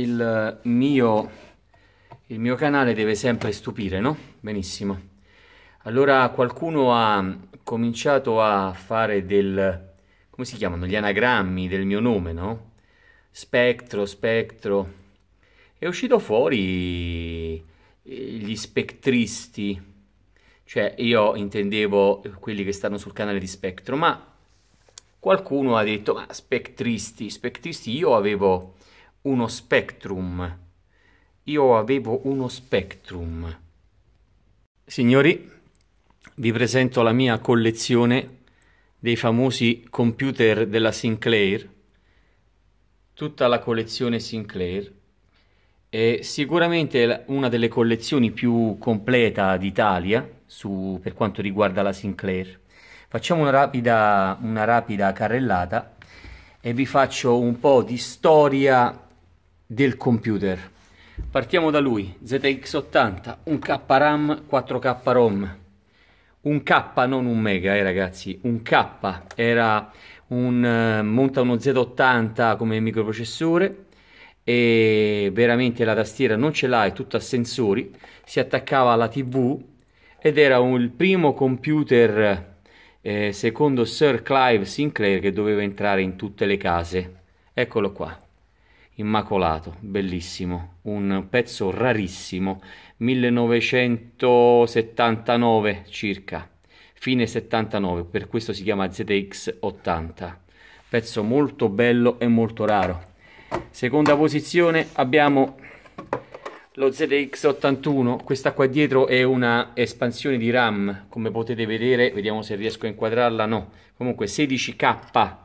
il eh, mio, il mio canale deve sempre stupire, no? Benissimo. Allora qualcuno ha cominciato a fare del... come si chiamano? Gli anagrammi del mio nome, no? Spectro, spectro. È uscito fuori eh, gli spectristi. Cioè io intendevo quelli che stanno sul canale di Spectro, ma qualcuno ha detto, ma spectristi, spectristi, io avevo uno spectrum. Io avevo uno spectrum. Signori, vi presento la mia collezione dei famosi computer della Sinclair, tutta la collezione Sinclair. È sicuramente una delle collezioni più completa d'Italia per quanto riguarda la Sinclair. Facciamo una rapida, una rapida carrellata e vi faccio un po' di storia del computer. Partiamo da lui, ZX80, un K RAM, 4K ROM. Un K, non un mega, eh ragazzi, un K era un eh, monta uno Z80 come microprocessore e veramente la tastiera non ce l'ha, è tutta a sensori, si attaccava alla TV ed era un, il primo computer eh, secondo Sir Clive Sinclair che doveva entrare in tutte le case. Eccolo qua immacolato, bellissimo, un pezzo rarissimo, 1979 circa, fine 79, per questo si chiama ZX80, pezzo molto bello e molto raro. Seconda posizione abbiamo lo ZX81, questa qua dietro è una espansione di RAM, come potete vedere, vediamo se riesco a inquadrarla, no, comunque 16K,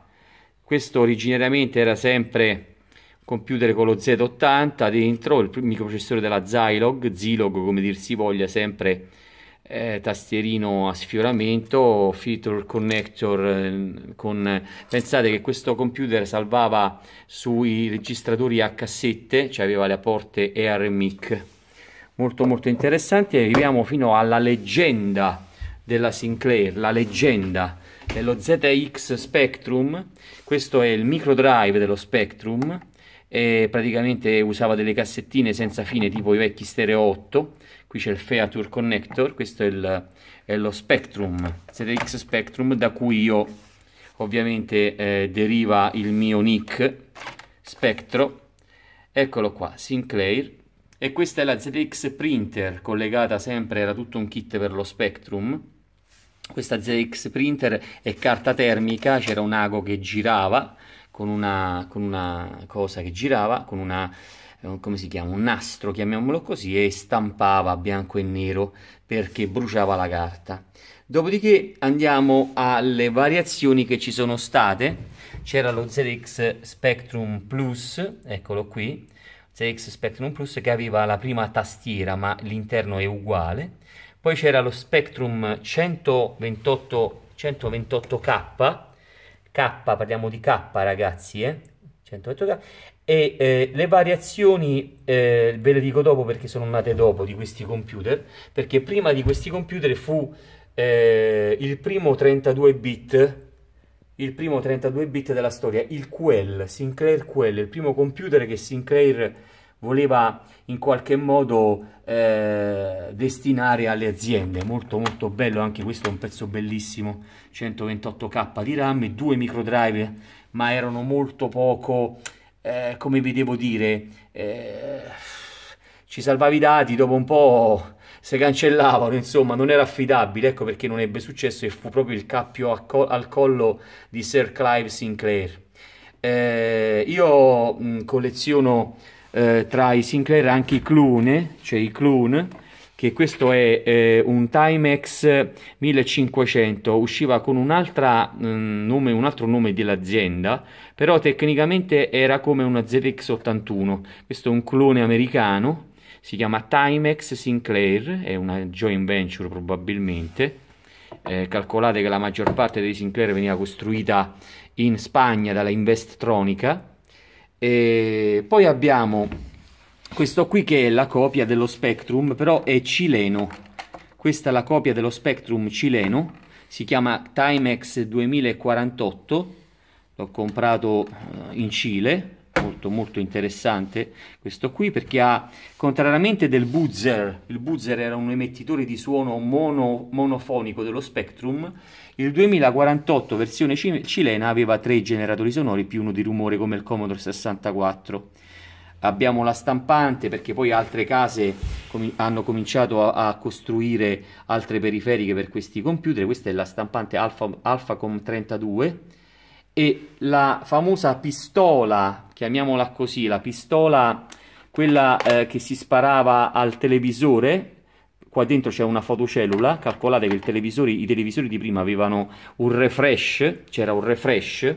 questo originariamente era sempre computer con lo Z80 dentro, il microprocessore della Zilog, Zilog come dir si voglia sempre eh, tastierino a sfioramento, filter connector eh, con pensate che questo computer salvava sui registratori a cassette, cioè aveva le porte ERMIC. Molto molto interessante, arriviamo fino alla leggenda della Sinclair, la leggenda dello ZX Spectrum. Questo è il micro drive dello Spectrum eh, praticamente usava delle cassettine senza fine tipo i vecchi stereo 8 qui c'è il Feature Connector questo è, il, è lo Spectrum ZX Spectrum da cui io ovviamente eh, deriva il mio nick Spectro eccolo qua Sinclair e questa è la ZX Printer collegata sempre era tutto un kit per lo Spectrum questa ZX Printer è carta termica c'era un ago che girava con una, con una cosa che girava, con una, eh, come si chiama, un nastro, chiamiamolo così, e stampava bianco e nero perché bruciava la carta. Dopodiché andiamo alle variazioni che ci sono state. C'era lo ZX Spectrum Plus, eccolo qui, ZX Spectrum Plus che aveva la prima tastiera ma l'interno è uguale. Poi c'era lo Spectrum 128, 128K K, parliamo di K ragazzi, eh? 128K, e eh, le variazioni eh, ve le dico dopo perché sono nate dopo di questi computer, perché prima di questi computer fu eh, il primo 32 bit, il primo 32 bit della storia, il QL, Sinclair QL, il primo computer che Sinclair voleva in qualche modo eh, destinare alle aziende molto molto bello anche questo è un pezzo bellissimo 128k di RAM e due micro drive ma erano molto poco eh, come vi devo dire eh, ci salvavi i dati dopo un po' si cancellavano, insomma, non era affidabile, ecco perché non ebbe successo e fu proprio il cappio co al collo di Sir Clive Sinclair. Eh, io mh, colleziono eh, tra i Sinclair anche i Clune, cioè i Clune, che questo è eh, un Timex 1500, usciva con un, mm, nome, un altro nome dell'azienda, però tecnicamente era come una ZX81, questo è un clone americano, si chiama Timex Sinclair, è una joint venture probabilmente, eh, calcolate che la maggior parte dei Sinclair veniva costruita in Spagna dalla Investronica, e poi abbiamo questo qui che è la copia dello Spectrum, però è cileno. Questa è la copia dello Spectrum cileno, si chiama Timex 2048, l'ho comprato eh, in Cile molto molto interessante questo qui perché ha contrariamente del buzzer il buzzer era un emettitore di suono mono, monofonico dello Spectrum il 2048 versione cilena aveva tre generatori sonori più uno di rumore come il Commodore 64 abbiamo la stampante perché poi altre case com- hanno cominciato a-, a-, costruire altre periferiche per questi computer questa è la stampante Alpha- Alphacom 32 e la famosa pistola chiamiamola così, la pistola, quella eh, che si sparava al televisore, qua dentro c'è una fotocellula, calcolate che televisore, i televisori di prima avevano un refresh, c'era un refresh,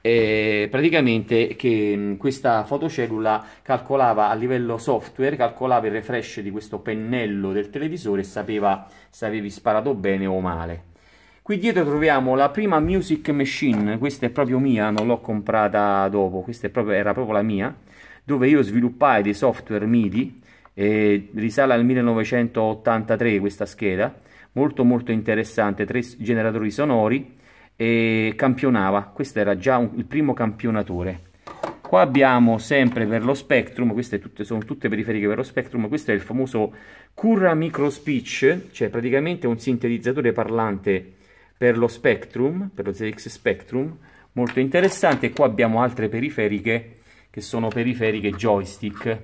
eh, praticamente che mm, questa fotocellula calcolava a livello software, calcolava il refresh di questo pennello del televisore e sapeva se avevi sparato bene o male. Qui dietro troviamo la prima Music Machine, questa è proprio mia, non l'ho comprata dopo, questa proprio, era proprio la mia, dove io sviluppai dei software MIDI, eh, risale al 1983 questa scheda, molto molto interessante, tre generatori sonori, e campionava, questo era già un, il primo campionatore. Qua abbiamo sempre per lo Spectrum, queste tutte, sono tutte periferiche per lo Spectrum, questo è il famoso Curra Micro Speech, cioè praticamente un sintetizzatore parlante per lo Spectrum, per lo ZX Spectrum, molto interessante. Qua abbiamo altre periferiche che sono periferiche joystick,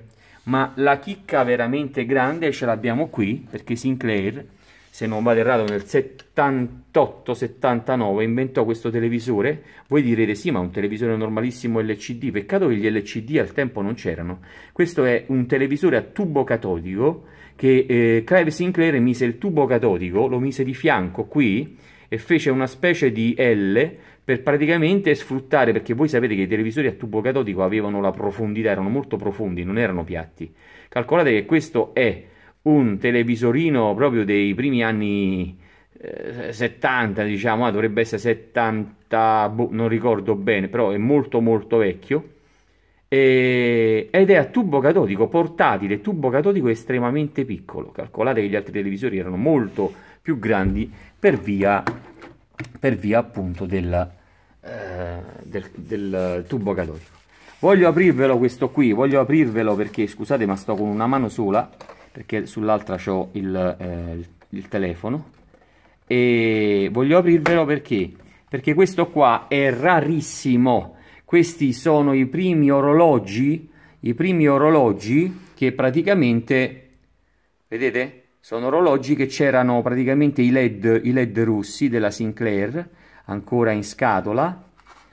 ma la chicca veramente grande ce l'abbiamo qui, perché Sinclair, se non vado errato, nel 78-79 inventò questo televisore. Voi direte sì, ma un televisore normalissimo LCD, peccato che gli LCD al tempo non c'erano. Questo è un televisore a tubo catodico che eh, Clive Sinclair mise il tubo catodico, lo mise di fianco qui, e fece una specie di L per praticamente sfruttare, perché voi sapete che i televisori a tubo catodico avevano la profondità, erano molto profondi, non erano piatti. Calcolate che questo è un televisorino proprio dei primi anni 70 eh, diciamo ah, dovrebbe essere 70 boh, non ricordo bene però è molto molto vecchio e, ed è a tubo catodico portatile tubo catodico estremamente piccolo calcolate che gli altri televisori erano molto più grandi per via, per via appunto del, eh, del, del tubo catodico. Voglio aprirvelo questo qui, voglio aprirvelo perché scusate ma sto con una mano sola perché sull'altra ho il, eh, il telefono e voglio aprirvelo perché perché questo qua è rarissimo questi sono i primi orologi i primi orologi che praticamente vedete sono orologi che c'erano praticamente i LED, i LED russi della Sinclair, ancora in scatola.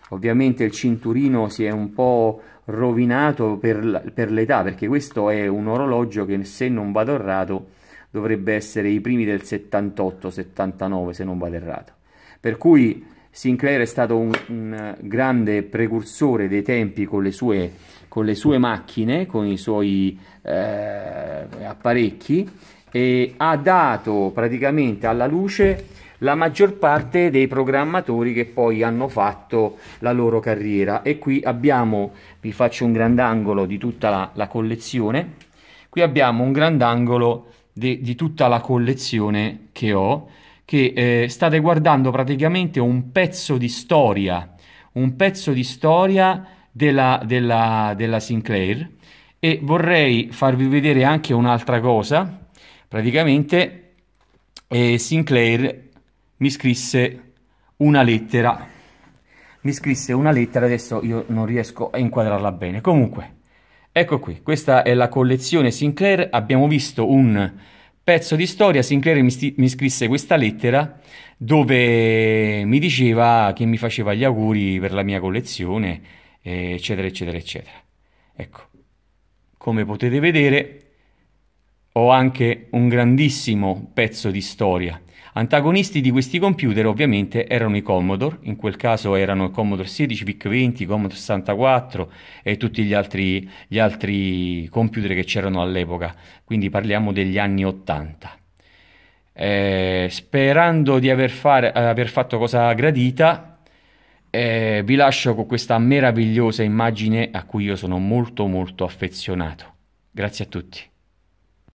Ovviamente il cinturino si è un po' rovinato per, per l'età, perché questo è un orologio che se non vado errato dovrebbe essere i primi del 78-79 se non vado errato. Per cui Sinclair è stato un, un grande precursore dei tempi con le sue, con le sue macchine, con i suoi eh, apparecchi e ha dato praticamente alla luce la maggior parte dei programmatori che poi hanno fatto la loro carriera e qui abbiamo vi faccio un grandangolo di tutta la, la collezione qui abbiamo un grandangolo di, di tutta la collezione che ho che eh, state guardando praticamente un pezzo di storia un pezzo di storia della, della, della Sinclair e vorrei farvi vedere anche un'altra cosa Praticamente eh, Sinclair mi scrisse una lettera, mi scrisse una lettera, adesso io non riesco a inquadrarla bene. Comunque, ecco qui, questa è la collezione Sinclair, abbiamo visto un pezzo di storia, Sinclair mi, mi, scrisse questa lettera dove mi diceva che mi faceva gli auguri per la mia collezione, eh, eccetera, eccetera, eccetera. Ecco, come potete vedere ho anche un grandissimo pezzo di storia. Antagonisti di questi computer ovviamente erano i Commodore, in quel caso erano il Commodore 16, VIC 20, Commodore 64 e tutti gli altri, gli altri computer che c'erano all'epoca, quindi parliamo degli anni 80. Eh, sperando di aver, fare, aver, fatto cosa gradita, eh, vi lascio con questa meravigliosa immagine a cui io sono molto molto affezionato. Grazie a tutti.